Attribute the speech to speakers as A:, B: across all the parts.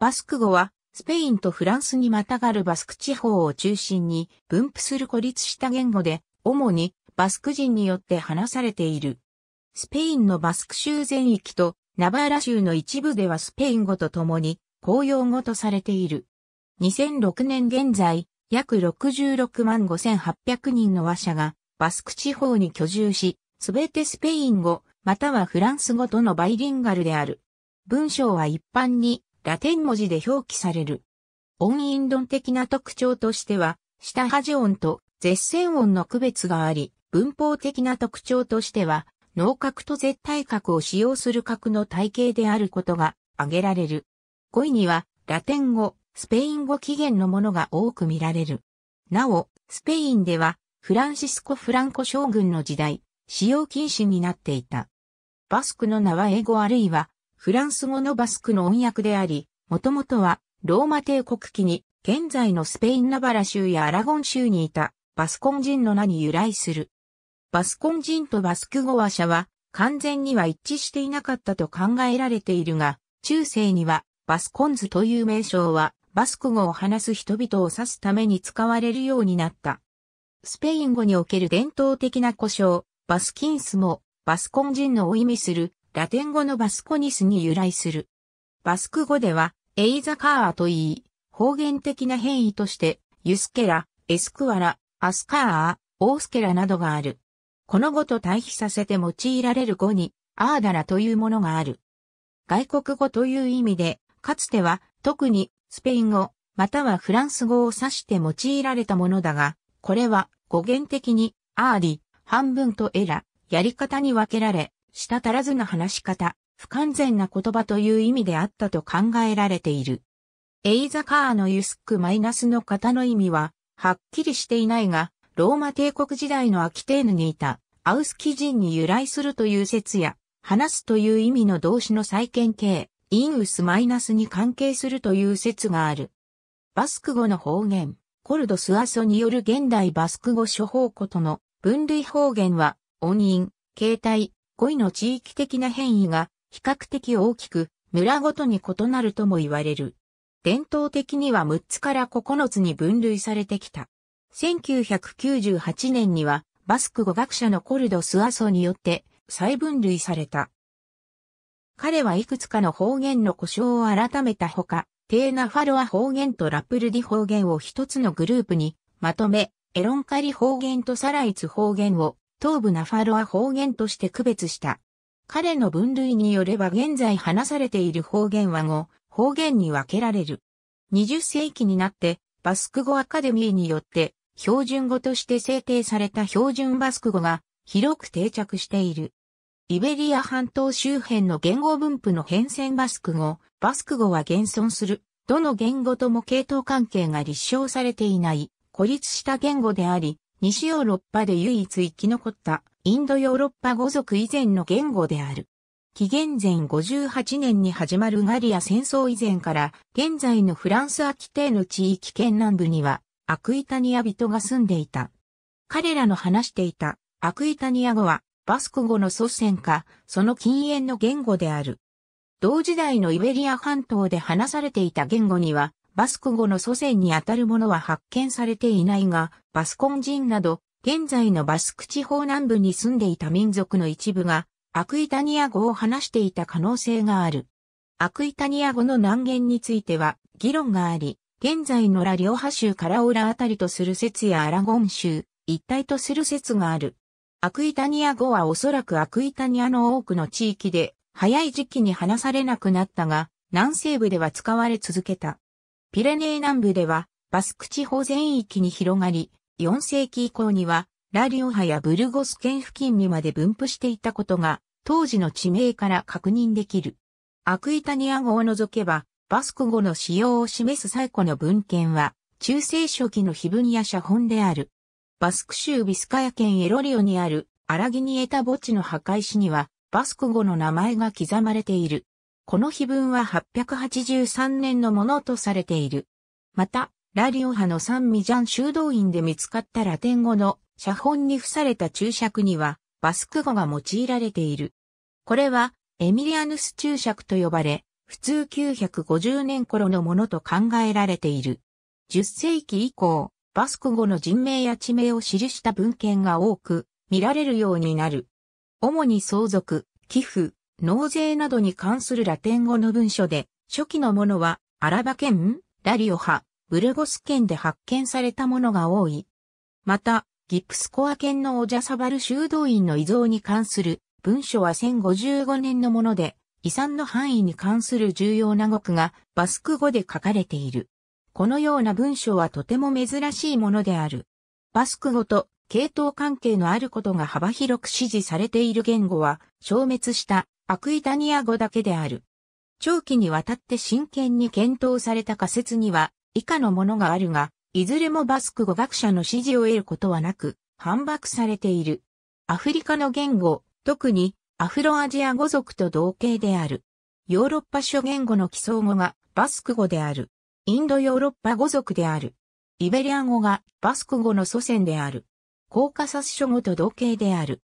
A: バスク語は、スペインとフランスにまたがるバスク地方を中心に分布する孤立した言語で、主にバスク人によって話されている。スペインのバスク州全域とナバーラ州の一部ではスペイン語と共に公用語とされている。2006年現在、約66万5800人の和者がバスク地方に居住し、すべてスペイン語またはフランス語とのバイリンガルである。文章は一般にラテン文字で表記される。音韻論的な特徴としては、下端音と絶線音の区別があり、文法的な特徴としては、脳核と絶対核を使用する核の体系であることが挙げられる。語彙には、ラテン語、スペイン語起源のものが多く見られる。なお、スペインでは、フランシスコ・フランコ将軍の時代、使用禁止になっていた。バスクの名は英語あるいはフランス語のバスクの音訳であり、もともとはローマ帝国期に現在のスペインナバラ州やアラゴン州にいたバスコン人の名に由来する。バスコン人とバスク語話者は完全には一致していなかったと考えられているが、中世にはバスコンズという名称はバスク語を話す人々を指すために使われるようになった。スペイン語における伝統的な故障、バスキンスもバスコン人のを意味するラテン語のバスコニスに由来する。バスク語では、エイザカーアと言い、方言的な変異として、ユスケラ、エスクワラ、アスカーア、オースケラなどがある。この語と対比させて用いられる語に、アーダラというものがある。外国語という意味で、かつては、特に、スペイン語、またはフランス語を指して用いられたものだが、これは、語源的に、アーディ、半分とエラ、やり方に分けられ、したたらずな話し方、不完全な言葉という意味であったと考えられている。エイザカーのユスックマイナスの方の意味は、はっきりしていないが、ローマ帝国時代のアキテーヌにいた、アウスキ人に由来するという説や、話すという意味の動詞の再建形、インウスマイナスに関係するという説がある。バスク語の方言、コルドスアソによる現代バスク語処方ことの分類方言は、音韻、形態、恋位の地域的な変異が比較的大きく村ごとに異なるとも言われる。伝統的には6つから9つに分類されてきた。1998年にはバスク語学者のコルド・スアソによって再分類された。彼はいくつかの方言の故障を改めたほか、テーナファロア方言とラプルディ方言を一つのグループにまとめ、エロンカリ方言とサライツ方言を東部ナファロア方言として区別した。彼の分類によれば現在話されている方言は語、方言に分けられる。20世紀になって、バスク語アカデミーによって、標準語として制定された標準バスク語が広く定着している。イベリア半島周辺の言語分布の変遷バスク語、バスク語は現存する。どの言語とも系統関係が立証されていない、孤立した言語であり、西ヨーロッパで唯一生き残ったインドヨーロッパ語族以前の言語である。紀元前58年に始まるガリア戦争以前から現在のフランスアキテーの地域圏南部にはアクイタニア人が住んでいた。彼らの話していたアクイタニア語はバスク語の祖先かその近縁の言語である。同時代のイベリア半島で話されていた言語にはバスク語の祖先にあたるものは発見されていないが、バスコン人など、現在のバスク地方南部に住んでいた民族の一部が、アクイタニア語を話していた可能性がある。アクイタニア語の南限については、議論があり、現在のラリオハ州からオラあたりとする説やアラゴン州、一体とする説がある。アクイタニア語はおそらくアクイタニアの多くの地域で、早い時期に話されなくなったが、南西部では使われ続けた。ピレネー南部では、バスク地方全域に広がり、4世紀以降には、ラリオハやブルゴス県付近にまで分布していたことが、当時の地名から確認できる。アクイタニア語を除けば、バスク語の使用を示す最古の文献は、中世初期の碑文や写本である。バスク州ビスカヤ県エロリオにあるアラギニエタ墓地の墓石には、バスク語の名前が刻まれている。この碑文は883年のものとされている。また、ラリオ派のサンミジャン修道院で見つかったラテン語の写本に付された注釈には、バスク語が用いられている。これは、エミリアヌス注釈と呼ばれ、普通950年頃のものと考えられている。10世紀以降、バスク語の人名や地名を記した文献が多く見られるようになる。主に相続、寄付、納税などに関するラテン語の文書で、初期のものは、アラバ県、ラリオハ、ブルゴス県で発見されたものが多い。また、ギプスコア県のオジャサバル修道院の遺贈に関する文書は1055年のもので、遺産の範囲に関する重要な語句がバスク語で書かれている。このような文書はとても珍しいものである。バスク語と系統関係のあることが幅広く支持されている言語は消滅したアクイタニア語だけである。長期にわたって真剣に検討された仮説には以下のものがあるが、いずれもバスク語学者の支持を得ることはなく、反駁されている。アフリカの言語、特にアフロアジア語族と同型である。ヨーロッパ諸言語の基礎語がバスク語である。インドヨーロッパ語族である。イベリア語がバスク語の祖先である。コーカサス諸語と同型である。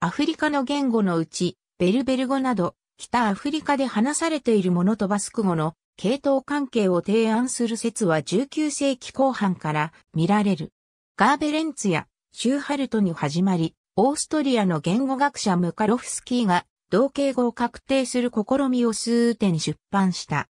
A: アフリカの言語のうち、ベルベル語など、北アフリカで話されているものとバスク語の系統関係を提案する説は19世紀後半から見られる。ガーベレンツやシューハルトに始まり、オーストリアの言語学者ムカロフスキーが同型語を確定する試みを数点出版した。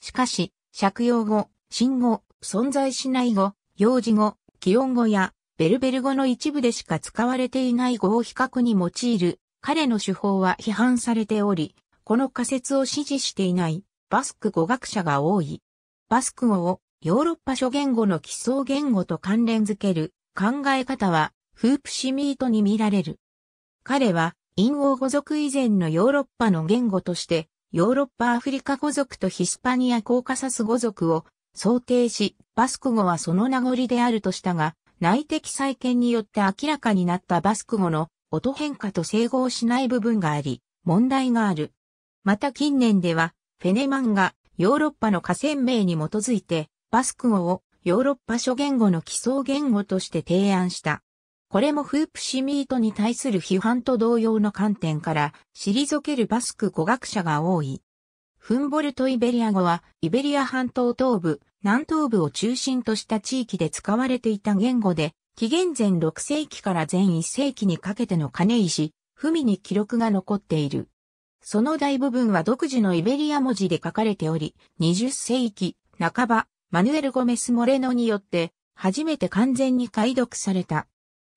A: しかし、借用語、新語、存在しない語、幼児語、気温語やベルベル語の一部でしか使われていない語を比較に用いる彼の手法は批判されており、この仮説を支持していないバスク語学者が多い。バスク語をヨーロッパ諸言語の基礎言語と関連づける考え方はフープシミートに見られる。彼は陰王語族以前のヨーロッパの言語としてヨーロッパアフリカ語族とヒスパニアコーカサス語族を想定し、バスク語はその名残であるとしたが、内的再建によって明らかになったバスク語の音変化と整合しない部分があり、問題がある。また近年では、フェネマンがヨーロッパの河川名に基づいて、バスク語をヨーロッパ諸言語の基礎言語として提案した。これもフープシミートに対する批判と同様の観点から、退けるバスク語学者が多い。フンボルト・イベリア語は、イベリア半島東部、南東部を中心とした地域で使われていた言語で、紀元前6世紀から前1世紀にかけての金石、文に記録が残っている。その大部分は独自のイベリア文字で書かれており、20世紀半ば、マヌエル・ゴメス・モレノによって、初めて完全に解読された。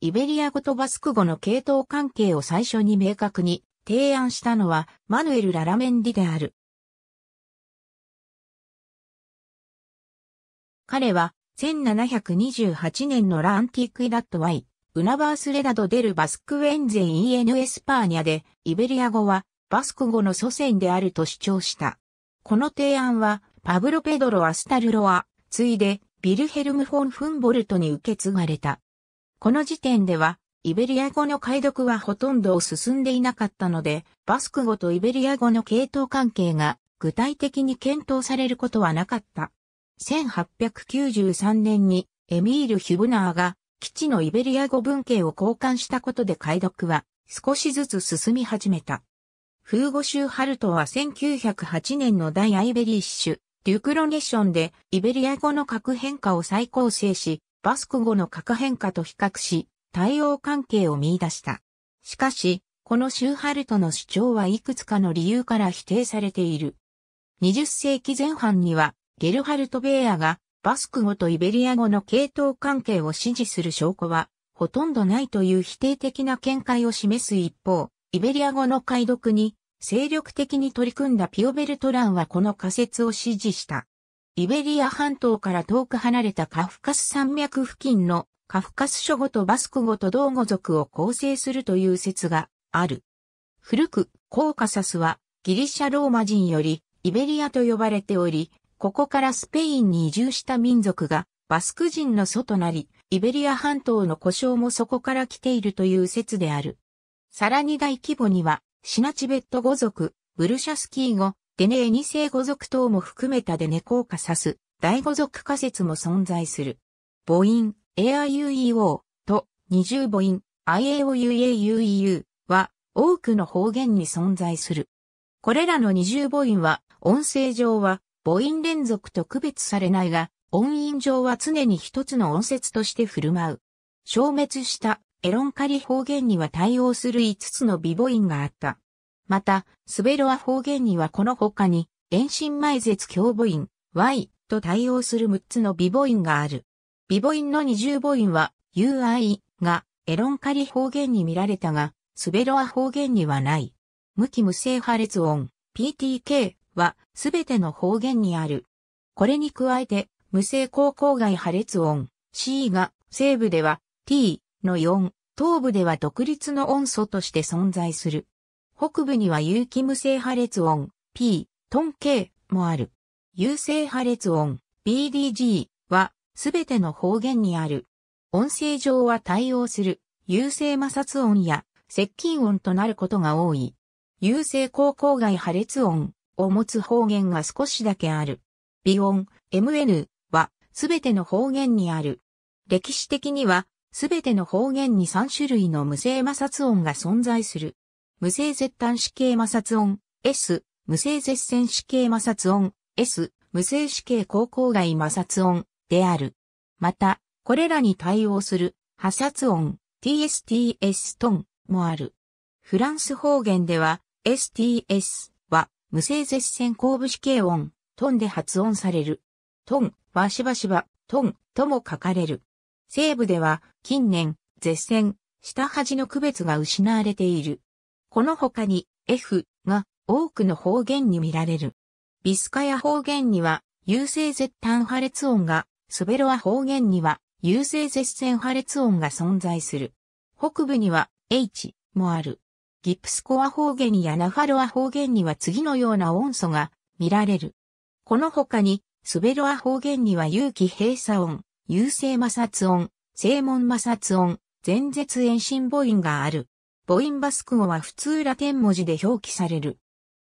A: イベリア語とバスク語の系統関係を最初に明確に提案したのはマヌエル・ララメンディである。彼は1728年のランティクイダットワイ、ウナバースレダドデルバスクウェンゼイエヌエスパーニャで、イベリア語はバスク語の祖先であると主張した。この提案は、パブロ・ペドロ・アスタルロア、ついで、ビルヘルム・フォン・フンボルトに受け継がれた。この時点では、イベリア語の解読はほとんど進んでいなかったので、バスク語とイベリア語の系統関係が具体的に検討されることはなかった。1893年にエミール・ヒュブナーが基地のイベリア語文献を交換したことで解読は少しずつ進み始めた。フーゴシューハルトは1908年の大アイベリッシュ、デュクロネションでイベリア語の核変化を再構成し、バスク語の核変化と比較し、対応関係を見出した。しかし、このシューハルトの主張はいくつかの理由から否定されている。20世紀前半にはゲルハルト・ベーアがバスク語とイベリア語の系統関係を支持する証拠はほとんどないという否定的な見解を示す一方、イベリア語の解読に精力的に取り組んだピオベルトランはこの仮説を支持した。イベリア半島から遠く離れたカフカス山脈付近のカフカス諸語とバスク語と同語族を構成するという説がある。古く、コーカサスはギリシャローマ人よりイベリアと呼ばれており、ここからスペインに移住した民族がバスク人の祖となり、イベリア半島の故障もそこから来ているという説である。さらに大規模には、シナチベット語族、ブルシャスキー語、デネーニ世語族等も含めたデネコーカサス、大語族仮説も存在する。母音、aiueo と二重母音、iaouaueu は多くの方言に存在する。これらの二重母音は音声上は母音連続と区別されないが、音韻上は常に一つの音節として振る舞う。消滅したエロンカリ方言には対応する5つの微母音があった。また、スベロア方言にはこの他に、遠心前絶強母音、y と対応する6つの微母音がある。微母音の二重母音は、ui がエロンカリ方言に見られたが、スベロア方言にはない。無機無性破裂音、ptk はすべての方言にある。これに加えて、無声高校外破裂音 C が西部では T の4、東部では独立の音素として存在する。北部には有機無声破裂音 P、トン K もある。有声破裂音 BDG はすべての方言にある。音声上は対応する有声摩擦音や接近音となることが多い。有声高校外破裂音を持つ方言が少しだけある。オ音、MN はすべての方言にある。歴史的にはすべての方言に3種類の無声摩擦音が存在する。無声絶端子系摩擦音 S、無声絶線子系摩擦音 S、無声子系高校外摩擦音である。また、これらに対応する破殺音 TSTS トンもある。フランス方言では STS 無性絶線後部死刑音、トンで発音される。トンはしばしば、トンとも書かれる。西部では、近年、絶線、下端の区別が失われている。この他に、F が多くの方言に見られる。ビスカヤ方言には、優勢絶端破裂音が、スベロア方言には、優勢絶線破裂音が存在する。北部には、H もある。ギプスコア方言やナファロア方言には次のような音素が見られる。この他に、スベロア方言には有機閉鎖音、有性摩擦音、正門摩擦音、前絶遠心母音がある。母音バスク語は普通ラテン文字で表記される。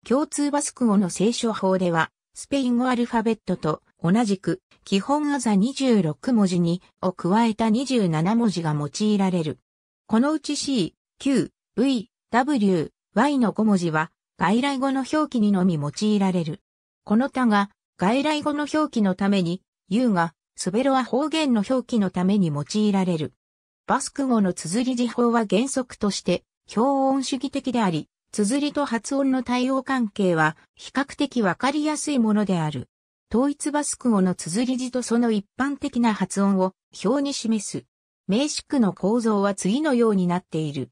A: 共通バスク語の聖書法では、スペイン語アルファベットと同じく、基本アザ26文字にを加えた27文字が用いられる。このうち C、Q、V、W、Y の5文字は外来語の表記にのみ用いられる。この他が外来語の表記のために、U がスベロア方言の表記のために用いられる。バスク語の綴り字法は原則として表音主義的であり、綴りと発音の対応関係は比較的わかりやすいものである。統一バスク語の綴り字とその一般的な発音を表に示す。名詞句の構造は次のようになっている。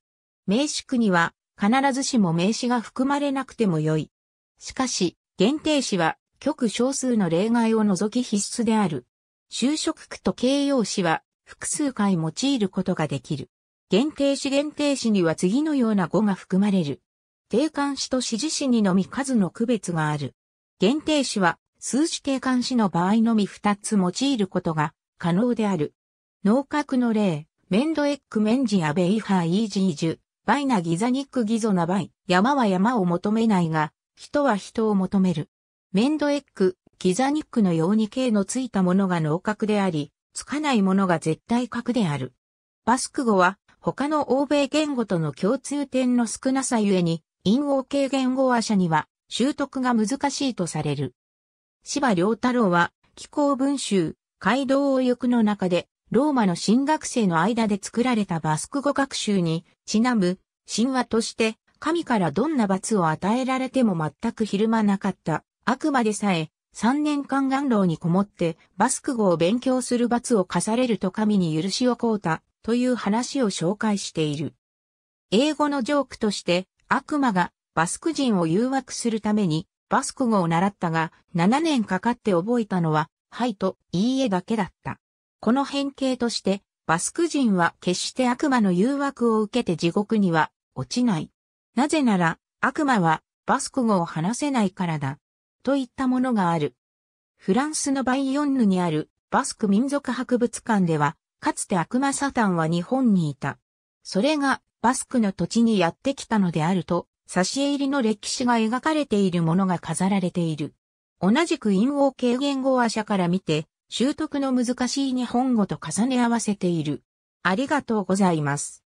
A: 名詞句には必ずしも名詞が含まれなくてもよい。しかし、限定詞は極少数の例外を除き必須である。就職句と形容詞は複数回用いることができる。限定詞限定詞には次のような語が含まれる。定冠詞と指示詞にのみ数の区別がある。限定詞は数詞定冠詞の場合のみ二つ用いることが可能である。農格の例、メンドエックメンジアベイハーイージージュ。バイナギザニックギゾナバイ。山は山を求めないが、人は人を求める。メンドエッグ、ギザニックのように形のついたものが脳核であり、つかないものが絶対核である。バスク語は、他の欧米言語との共通点の少なさゆえに、陰王系言語話者には、習得が難しいとされる。芝良太郎は、気候文集、街道を行くの中で、ローマの神学生の間で作られたバスク語学習に、ちなむ、神話として、神からどんな罰を与えられても全くひるまなかった。あくまでさえ、3年間元老にこもって、バスク語を勉強する罰を課されると神に許しを請うた、という話を紹介している。英語のジョークとして、悪魔がバスク人を誘惑するために、バスク語を習ったが、7年かかって覚えたのは、はいと、いいえだけだった。この変形として、バスク人は決して悪魔の誘惑を受けて地獄には落ちない。なぜなら、悪魔はバスク語を話せないからだ。といったものがある。フランスのバイヨンヌにあるバスク民族博物館では、かつて悪魔サタンは日本にいた。それがバスクの土地にやってきたのであると、差し入りの歴史が描かれているものが飾られている。同じく陰謀系言語話者から見て、習得の難しい日本語と重ね合わせている。ありがとうございます。